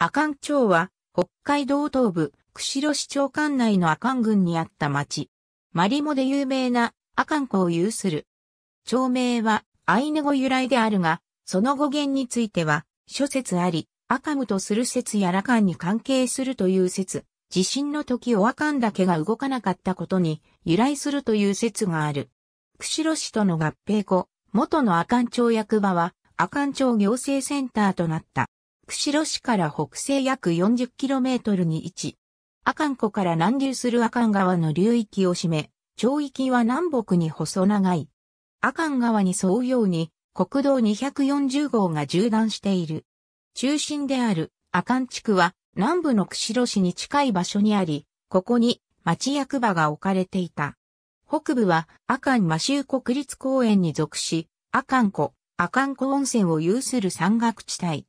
阿寒町は、北海道東部、釧路市長管内の阿寒郡にあった町。マリモで有名な阿寒湖を有する。町名は、アイヌ語由来であるが、その語源については、諸説あり、アカムとする説や羅漢に関係するという説、地震の時オアカンだけが動かなかったことに由来するという説がある。釧路市との合併後、元の阿寒町役場は、阿寒町行政センターとなった。釧路市から北西約 40km に位置。阿寒湖から南流する阿寒川の流域を占め、町域は南北に細長い。阿寒川に沿うように、国道240号が縦断している。中心である阿寒地区は南部の釧路市に近い場所にあり、ここに町役場が置かれていた。北部は阿寒摩周国立公園に属し、阿寒湖、阿寒湖温泉を有する山岳地帯。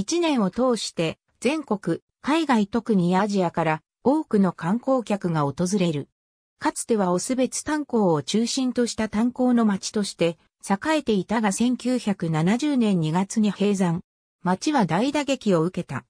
一年を通して全国、海外特にアジアから多くの観光客が訪れる。かつてはオスベツ炭鉱を中心とした炭鉱の町として栄えていたが1970年2月に閉山。町は大打撃を受けた。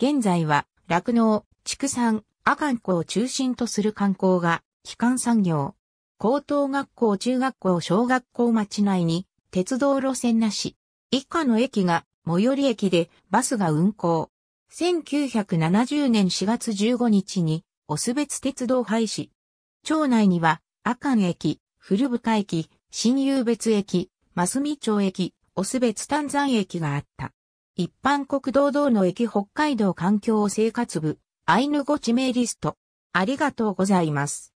現在は酪農、畜産、阿寒湖を中心とする観光が基幹産業。高等学校、中学校、小学校町内に鉄道路線なし。以下の駅が最寄り駅でバスが運行。1970年4月15日に、オスベツ鉄道廃止。町内には、阿寒駅、古深駅、新遊別駅、増ミ町駅、オスベツ丹山駅があった。一般国道道の駅北海道環境生活部、アイヌ語地名リスト。ありがとうございます。